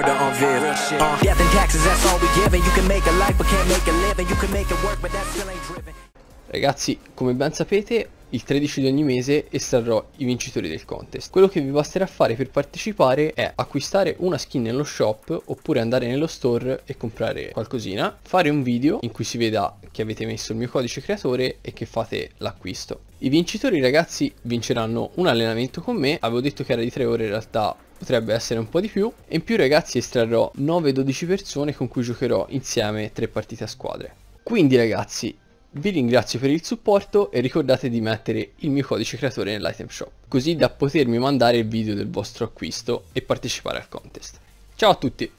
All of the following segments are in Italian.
word to unveil. Uh, death and taxes, that's all we giving. You can make a life, but can't make a living. You can make it work, but that still ain't driven. Ragazzi, come ben sapete, il 13 di ogni mese estrarrò i vincitori del contest. Quello che vi basterà fare per partecipare è acquistare una skin nello shop oppure andare nello store e comprare qualcosina, fare un video in cui si veda che avete messo il mio codice creatore e che fate l'acquisto. I vincitori ragazzi vinceranno un allenamento con me, avevo detto che era di 3 ore in realtà potrebbe essere un po' di più e in più ragazzi estrarrò 9-12 persone con cui giocherò insieme 3 partite a squadre. Quindi ragazzi vi ringrazio per il supporto e ricordate di mettere il mio codice creatore nell'item shop così da potermi mandare il video del vostro acquisto e partecipare al contest. Ciao a tutti!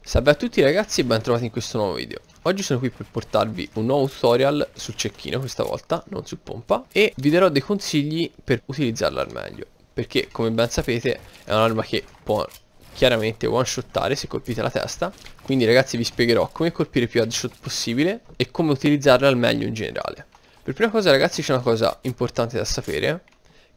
Salve a tutti ragazzi e ben trovati in questo nuovo video. Oggi sono qui per portarvi un nuovo tutorial sul cecchino questa volta, non su pompa, e vi darò dei consigli per utilizzarla al meglio perché come ben sapete è un'arma che può chiaramente one shottare se colpite la testa quindi ragazzi vi spiegherò come colpire più headshot possibile e come utilizzarla al meglio in generale per prima cosa ragazzi c'è una cosa importante da sapere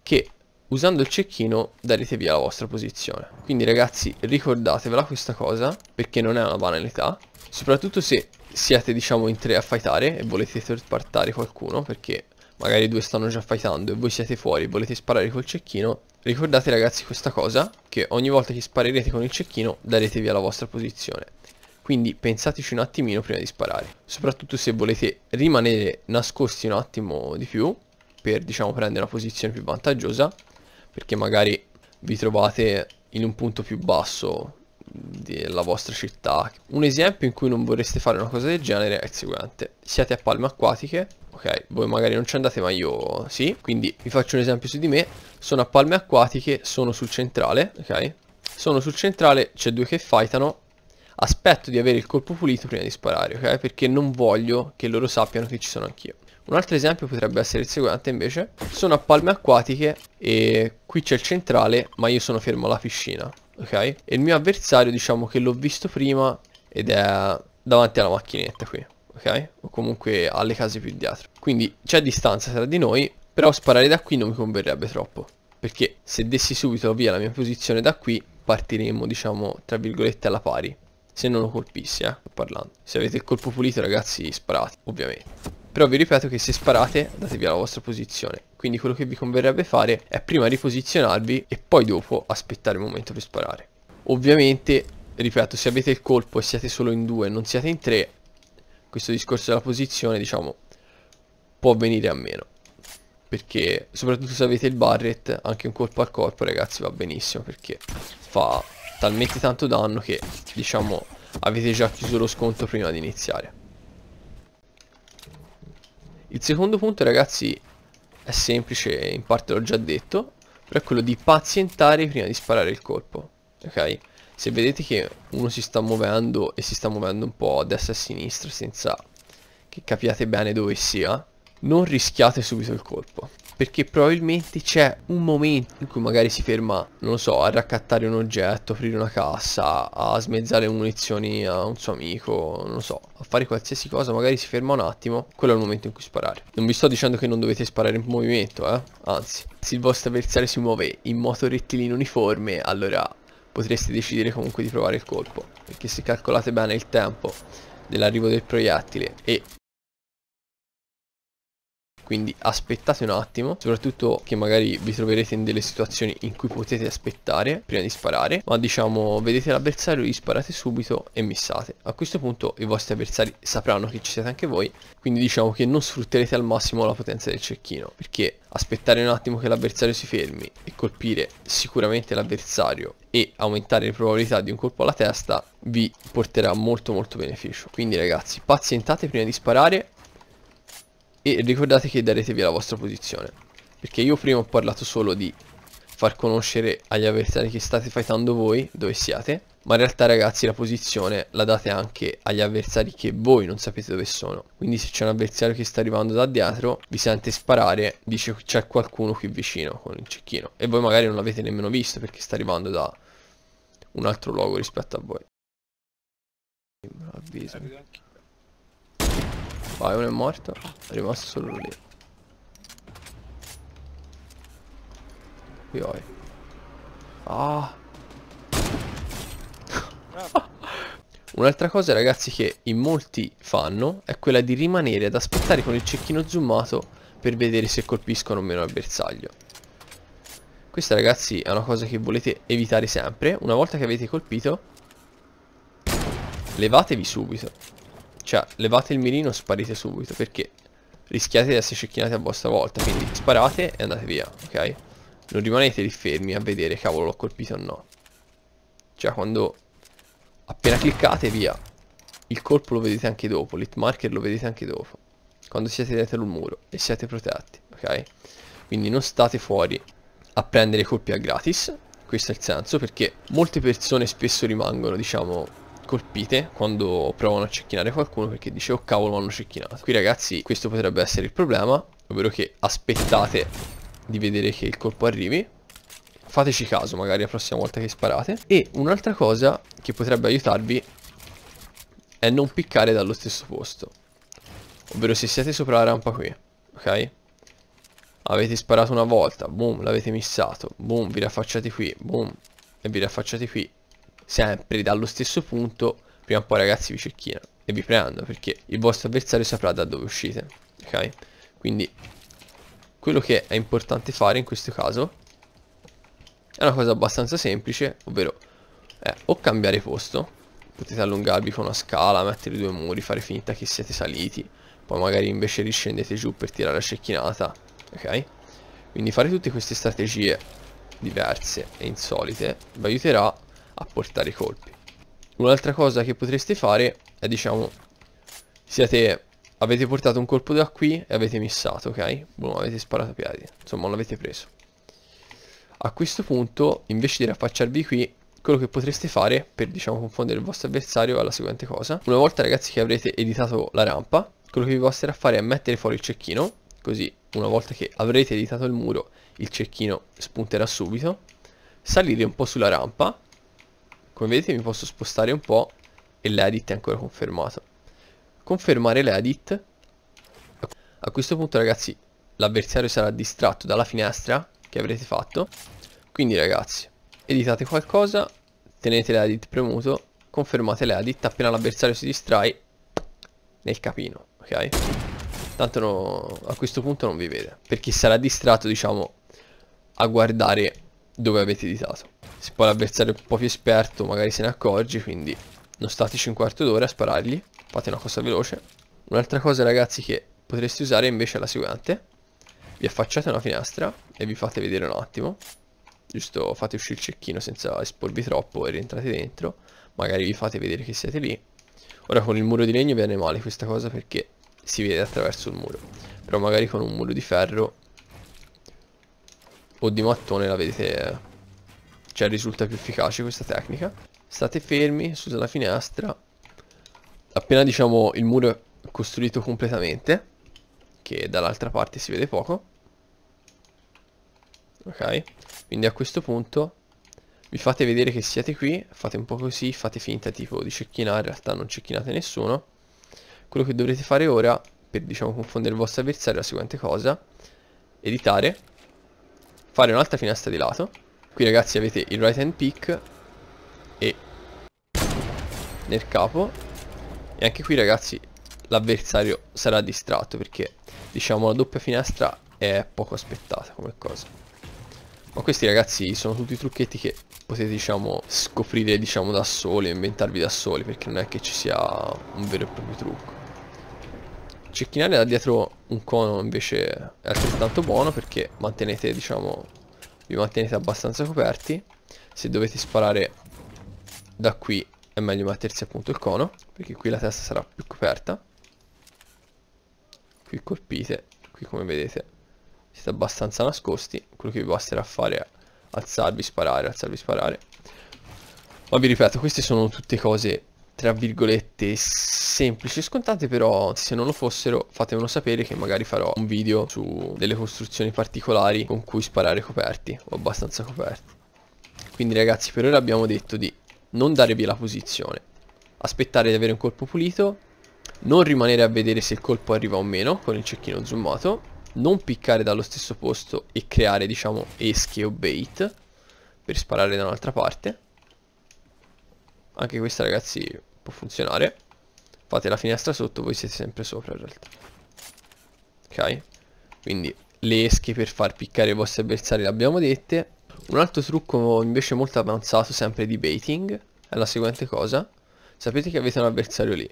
che usando il cecchino darete via la vostra posizione quindi ragazzi ricordatevela questa cosa perché non è una banalità soprattutto se siete diciamo in tre a fightare e volete third partare qualcuno perché magari due stanno già fightando e voi siete fuori e volete sparare col cecchino Ricordate ragazzi questa cosa, che ogni volta che sparerete con il cecchino darete via la vostra posizione. Quindi pensateci un attimino prima di sparare. Soprattutto se volete rimanere nascosti un attimo di più, per diciamo prendere una posizione più vantaggiosa, perché magari vi trovate in un punto più basso della vostra città. Un esempio in cui non vorreste fare una cosa del genere è il seguente. Siete a palme acquatiche, ok, voi magari non ci andate ma io sì, quindi vi faccio un esempio su di me. Sono a palme acquatiche, sono sul centrale, ok? Sono sul centrale, c'è due che fightano, aspetto di avere il colpo pulito prima di sparare, ok? Perché non voglio che loro sappiano che ci sono anch'io. Un altro esempio potrebbe essere il seguente invece. Sono a palme acquatiche e qui c'è il centrale ma io sono fermo alla piscina ok? E il mio avversario diciamo che l'ho visto prima ed è davanti alla macchinetta qui, ok? O comunque alle case più dietro. Quindi c'è distanza tra di noi, però sparare da qui non mi converrebbe troppo. Perché se dessi subito via la mia posizione da qui, partiremmo diciamo tra virgolette alla pari. Se non lo colpissi, eh, sto parlando. Se avete il colpo pulito ragazzi sparate, ovviamente. Però vi ripeto che se sparate, date via la vostra posizione. Quindi quello che vi converrebbe fare è prima riposizionarvi e poi dopo aspettare il momento per sparare. Ovviamente, ripeto, se avete il colpo e siete solo in due e non siete in tre, questo discorso della posizione, diciamo, può venire a meno. Perché soprattutto se avete il barret, anche un colpo al corpo, ragazzi, va benissimo perché fa talmente tanto danno che, diciamo, avete già chiuso lo sconto prima di iniziare. Il secondo punto, ragazzi, è semplice, in parte l'ho già detto, però è quello di pazientare prima di sparare il colpo, ok? Se vedete che uno si sta muovendo e si sta muovendo un po' a destra e a sinistra senza che capiate bene dove sia, non rischiate subito il colpo perché probabilmente c'è un momento in cui magari si ferma, non lo so, a raccattare un oggetto, aprire una cassa, a smezzare munizioni a un suo amico, non lo so, a fare qualsiasi cosa, magari si ferma un attimo, quello è il momento in cui sparare. Non vi sto dicendo che non dovete sparare in movimento, eh? Anzi, se il vostro avversario si muove in moto rettilineo uniforme, allora potreste decidere comunque di provare il colpo, perché se calcolate bene il tempo dell'arrivo del proiettile e quindi aspettate un attimo soprattutto che magari vi troverete in delle situazioni in cui potete aspettare prima di sparare ma diciamo vedete l'avversario gli sparate subito e missate a questo punto i vostri avversari sapranno che ci siete anche voi quindi diciamo che non sfrutterete al massimo la potenza del cecchino perché aspettare un attimo che l'avversario si fermi e colpire sicuramente l'avversario e aumentare le probabilità di un colpo alla testa vi porterà molto molto beneficio quindi ragazzi pazientate prima di sparare e ricordate che daretevi la vostra posizione perché io prima ho parlato solo di far conoscere agli avversari che state fightando voi dove siate ma in realtà ragazzi la posizione la date anche agli avversari che voi non sapete dove sono quindi se c'è un avversario che sta arrivando da dietro vi sente sparare dice c'è qualcuno qui vicino con il cecchino e voi magari non l'avete nemmeno visto perché sta arrivando da un altro luogo rispetto a voi avviso Vai, uno è morto. È rimasto solo lì. Qui vai. Ah. Un'altra cosa ragazzi che in molti fanno è quella di rimanere ad aspettare con il cecchino zoomato per vedere se colpiscono o meno il bersaglio. Questa ragazzi è una cosa che volete evitare sempre. Una volta che avete colpito, levatevi subito. Cioè, levate il mirino e sparite subito, perché rischiate di essere cecchinati a vostra volta. Quindi sparate e andate via, ok? Non rimanete lì fermi a vedere, cavolo, l'ho colpito o no. Cioè, quando appena cliccate, via. Il colpo lo vedete anche dopo, l'hitmarker lo vedete anche dopo. Quando siete dentro un muro e siete protetti, ok? Quindi non state fuori a prendere colpi a gratis, questo è il senso, perché molte persone spesso rimangono, diciamo, colpite quando provano a cecchinare qualcuno perché dice oh cavolo hanno cecchinato. Qui ragazzi questo potrebbe essere il problema, ovvero che aspettate di vedere che il colpo arrivi. Fateci caso magari la prossima volta che sparate. E un'altra cosa che potrebbe aiutarvi è non piccare dallo stesso posto. Ovvero se siete sopra la rampa qui, ok? Avete sparato una volta, boom, l'avete missato, boom, vi raffacciate qui, boom, e vi raffacciate qui sempre dallo stesso punto, prima o poi ragazzi vi cerchina. E vi prendo perché il vostro avversario saprà da dove uscite. Ok? Quindi quello che è importante fare in questo caso è una cosa abbastanza semplice, ovvero eh, o cambiare posto, potete allungarvi con una scala, mettere due muri, fare finta che siete saliti, poi magari invece riscendete giù per tirare la cecchinata, ok? Quindi fare tutte queste strategie diverse e insolite vi aiuterà a portare i colpi. Un'altra cosa che potreste fare è diciamo siete avete portato un colpo da qui e avete missato, ok? Boom, avete sparato piedi, insomma non l'avete preso. A questo punto, invece di raffacciarvi qui, quello che potreste fare per diciamo confondere il vostro avversario è la seguente cosa. Una volta ragazzi che avrete editato la rampa, quello che vi basterà fare è mettere fuori il cecchino, così una volta che avrete editato il muro il cecchino spunterà subito, salire un po' sulla rampa come vedete mi posso spostare un po' e l'edit è ancora confermato. Confermare l'edit. A questo punto ragazzi l'avversario sarà distratto dalla finestra che avrete fatto. Quindi ragazzi, editate qualcosa, tenete l'edit premuto, confermate l'edit, appena l'avversario si distrae nel capino, ok? Tanto no, a questo punto non vi vede, perché sarà distratto diciamo a guardare dove avete editato se poi l'avversario è un po' più esperto magari se ne accorgi quindi non stateci un quarto d'ora a sparargli, fate una cosa veloce. Un'altra cosa ragazzi che potreste usare invece è la seguente, vi affacciate a una finestra e vi fate vedere un attimo, giusto fate uscire il cecchino senza esporvi troppo e rientrate dentro, magari vi fate vedere che siete lì. Ora con il muro di legno viene male questa cosa perché si vede attraverso il muro, però magari con un muro di ferro o di mattone la vedete eh, cioè risulta più efficace questa tecnica. State fermi, su la finestra. Appena diciamo il muro è costruito completamente, che dall'altra parte si vede poco. Ok, quindi a questo punto vi fate vedere che siete qui, fate un po' così, fate finta tipo di cecchinare, in realtà non cecchinate nessuno. Quello che dovrete fare ora, per diciamo confondere il vostro avversario, è la seguente cosa. Editare, fare un'altra finestra di lato Qui ragazzi avete il right hand pick E Nel capo E anche qui ragazzi l'avversario sarà distratto perché diciamo la doppia finestra è poco aspettata come cosa ma questi ragazzi sono tutti trucchetti che potete diciamo scoprire diciamo da soli inventarvi da soli perché non è che ci sia un vero e proprio trucco cecchinare da dietro un cono invece è altrettanto buono perché mantenete diciamo vi mantenete abbastanza coperti se dovete sparare da qui è meglio mettersi appunto il cono perché qui la testa sarà più coperta qui colpite qui come vedete siete abbastanza nascosti quello che vi basterà fare è alzarvi sparare alzarvi sparare ma vi ripeto queste sono tutte cose tra virgolette semplici e scontate però se non lo fossero fatemelo sapere che magari farò un video su delle costruzioni particolari con cui sparare coperti o abbastanza coperti quindi ragazzi per ora abbiamo detto di non dare via la posizione aspettare di avere un colpo pulito non rimanere a vedere se il colpo arriva o meno con il cecchino zoomato non piccare dallo stesso posto e creare diciamo esche o bait per sparare da un'altra parte anche questa ragazzi può funzionare fate la finestra sotto voi siete sempre sopra in realtà ok quindi le esche per far piccare i vostri avversari le abbiamo dette un altro trucco invece molto avanzato sempre di baiting è la seguente cosa sapete che avete un avversario lì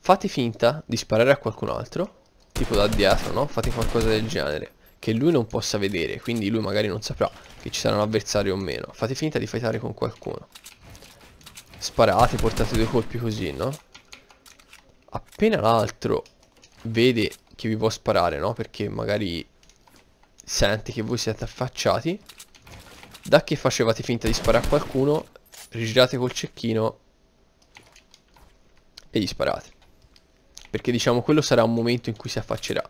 fate finta di sparare a qualcun altro tipo da dietro no? fate qualcosa del genere che lui non possa vedere quindi lui magari non saprà che ci sarà un avversario o meno fate finta di fightare con qualcuno Sparate, portate due colpi così, no? Appena l'altro vede che vi può sparare, no? Perché magari sente che voi siete affacciati. Da che facevate finta di sparare a qualcuno, rigirate col cecchino e gli sparate. Perché diciamo quello sarà un momento in cui si affaccerà.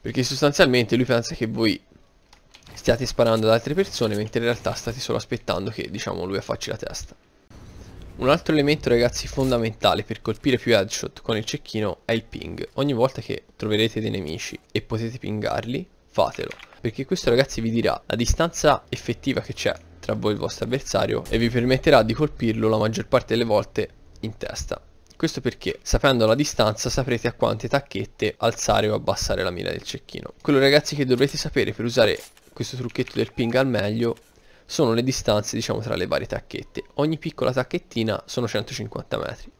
Perché sostanzialmente lui pensa che voi stiate sparando ad altre persone mentre in realtà state solo aspettando che diciamo lui affacci la testa. Un altro elemento ragazzi fondamentale per colpire più headshot con il cecchino è il ping. Ogni volta che troverete dei nemici e potete pingarli, fatelo. Perché questo ragazzi vi dirà la distanza effettiva che c'è tra voi e il vostro avversario e vi permetterà di colpirlo la maggior parte delle volte in testa. Questo perché, sapendo la distanza, saprete a quante tacchette alzare o abbassare la mira del cecchino. Quello ragazzi che dovrete sapere per usare questo trucchetto del ping al meglio sono le distanze diciamo tra le varie tacchette. Ogni piccola tacchettina sono 150 metri.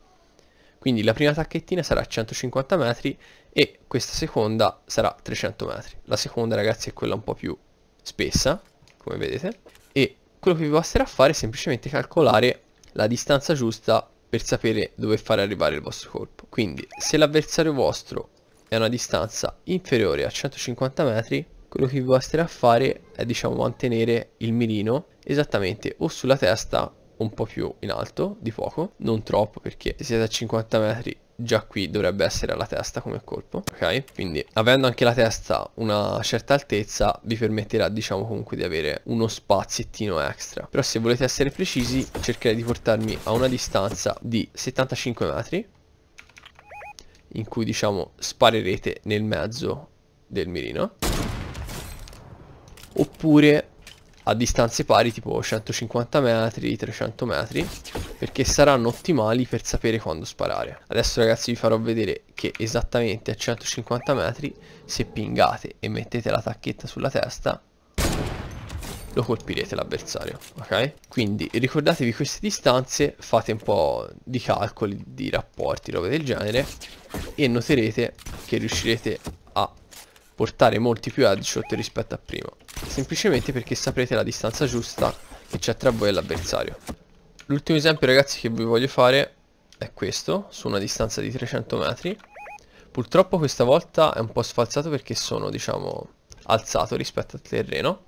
Quindi la prima tacchettina sarà 150 metri e questa seconda sarà 300 metri. La seconda ragazzi è quella un po' più spessa, come vedete, e quello che vi basterà fare è semplicemente calcolare la distanza giusta per sapere dove fare arrivare il vostro colpo. Quindi se l'avversario vostro è una distanza inferiore a 150 metri, quello che vi basterà fare è diciamo mantenere il mirino esattamente o sulla testa un po' più in alto di poco, non troppo perché se siete a 50 metri già qui dovrebbe essere alla testa come colpo, ok? Quindi avendo anche la testa una certa altezza vi permetterà diciamo comunque di avere uno spaziettino extra. Però se volete essere precisi cercherei di portarmi a una distanza di 75 metri in cui diciamo sparerete nel mezzo del mirino oppure a distanze pari tipo 150 metri, 300 metri perché saranno ottimali per sapere quando sparare adesso ragazzi vi farò vedere che esattamente a 150 metri se pingate e mettete la tacchetta sulla testa lo colpirete l'avversario ok quindi ricordatevi queste distanze fate un po' di calcoli di rapporti robe del genere e noterete che riuscirete portare molti più headshot rispetto a prima, semplicemente perché saprete la distanza giusta che c'è tra voi e l'avversario. L'ultimo esempio ragazzi che vi voglio fare è questo, su una distanza di 300 metri. Purtroppo questa volta è un po' sfalsato perché sono, diciamo, alzato rispetto al terreno.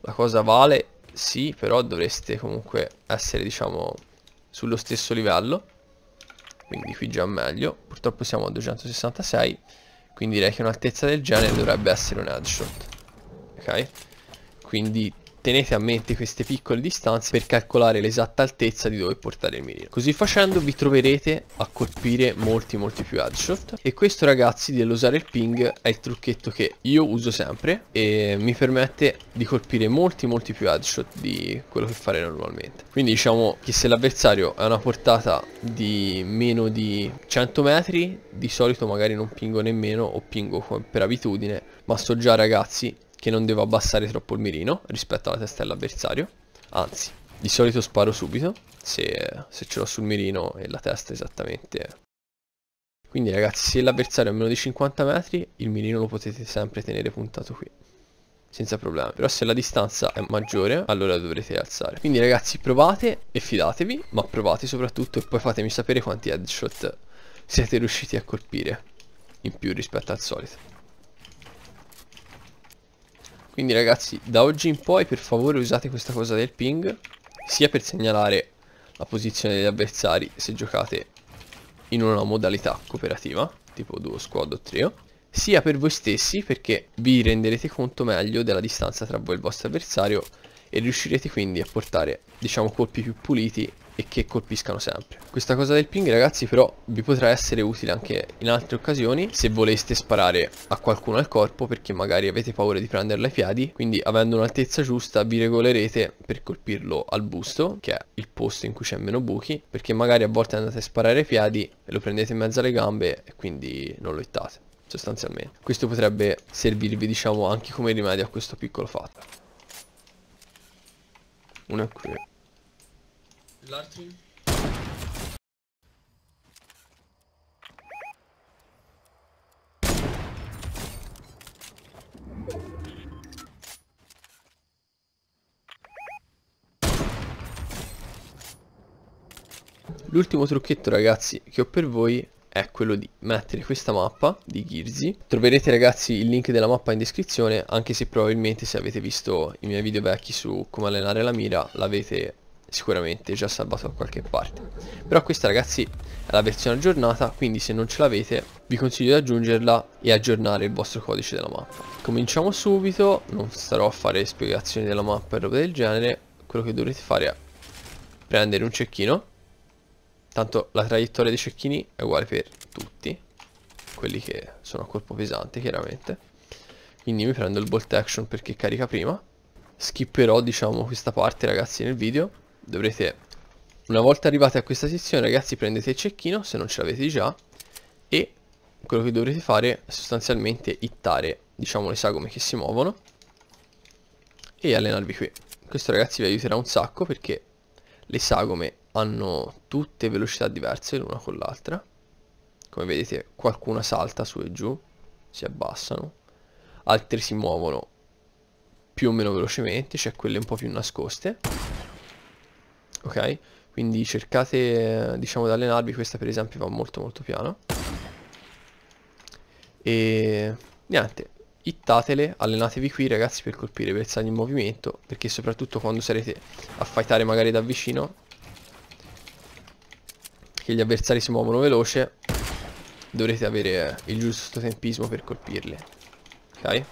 La cosa vale, sì, però dovreste comunque essere, diciamo, sullo stesso livello. Quindi qui già meglio. Purtroppo siamo a 266 quindi direi che un'altezza del genere dovrebbe essere un headshot Ok Quindi tenete a mente queste piccole distanze per calcolare l'esatta altezza di dove portare il mirino. Così facendo vi troverete a colpire molti molti più headshot e questo ragazzi dell'usare il ping è il trucchetto che io uso sempre e mi permette di colpire molti molti più headshot di quello che farei normalmente. Quindi diciamo che se l'avversario ha una portata di meno di 100 metri di solito magari non pingo nemmeno o pingo per abitudine ma so già ragazzi che non devo abbassare troppo il mirino rispetto alla testa dell'avversario. Anzi, di solito sparo subito, se, se ce l'ho sul mirino e la testa esattamente. Quindi ragazzi, se l'avversario è a meno di 50 metri, il mirino lo potete sempre tenere puntato qui senza problemi però se la distanza è maggiore allora dovrete alzare quindi ragazzi provate e fidatevi ma provate soprattutto e poi fatemi sapere quanti headshot siete riusciti a colpire in più rispetto al solito quindi ragazzi, da oggi in poi per favore usate questa cosa del ping, sia per segnalare la posizione degli avversari se giocate in una modalità cooperativa, tipo duo squad o trio, sia per voi stessi perché vi renderete conto meglio della distanza tra voi e il vostro avversario e riuscirete quindi a portare diciamo colpi più puliti e che colpiscano sempre. Questa cosa del ping ragazzi però vi potrà essere utile anche in altre occasioni se voleste sparare a qualcuno al corpo perché magari avete paura di prenderla ai piedi quindi avendo un'altezza giusta vi regolerete per colpirlo al busto che è il posto in cui c'è meno buchi perché magari a volte andate a sparare ai piedi e lo prendete in mezzo alle gambe e quindi non lo hittate sostanzialmente. Questo potrebbe servirvi diciamo anche come rimedio a questo piccolo fatto. Una qui. L'altro? L'ultimo trucchetto ragazzi che ho per voi è quello di mettere questa mappa di Ghirzi. Troverete ragazzi il link della mappa in descrizione, anche se probabilmente se avete visto i miei video vecchi su come allenare la mira l'avete sicuramente già salvato da qualche parte. Però questa ragazzi è la versione aggiornata, quindi se non ce l'avete vi consiglio di aggiungerla e aggiornare il vostro codice della mappa. Cominciamo subito, non starò a fare spiegazioni della mappa e roba del genere, quello che dovrete fare è prendere un cecchino Tanto la traiettoria dei cecchini è uguale per tutti, quelli che sono a colpo pesante chiaramente. Quindi mi prendo il bolt action perché carica prima. Skipperò diciamo questa parte ragazzi nel video. Dovrete, una volta arrivati a questa sezione ragazzi prendete il cecchino se non ce l'avete già. E quello che dovrete fare è sostanzialmente hittare diciamo le sagome che si muovono. E allenarvi qui. Questo ragazzi vi aiuterà un sacco perché le sagome hanno tutte velocità diverse l'una con l'altra come vedete qualcuna salta su e giù si abbassano altri si muovono più o meno velocemente c'è cioè quelle un po' più nascoste ok quindi cercate diciamo di allenarvi questa per esempio va molto molto piano e niente hittatele, allenatevi qui ragazzi per colpire bersagli in movimento perché soprattutto quando sarete a fightare magari da vicino perché gli avversari si muovono veloce dovrete avere il giusto tempismo per colpirli ok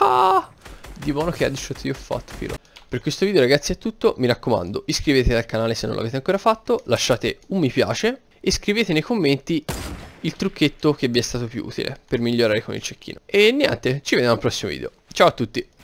ah! di buono che headshot io ho fatto filo per questo video ragazzi è tutto mi raccomando iscrivetevi al canale se non l'avete ancora fatto lasciate un mi piace e scrivete nei commenti il trucchetto che vi è stato più utile per migliorare con il cecchino e niente ci vediamo al prossimo video ciao a tutti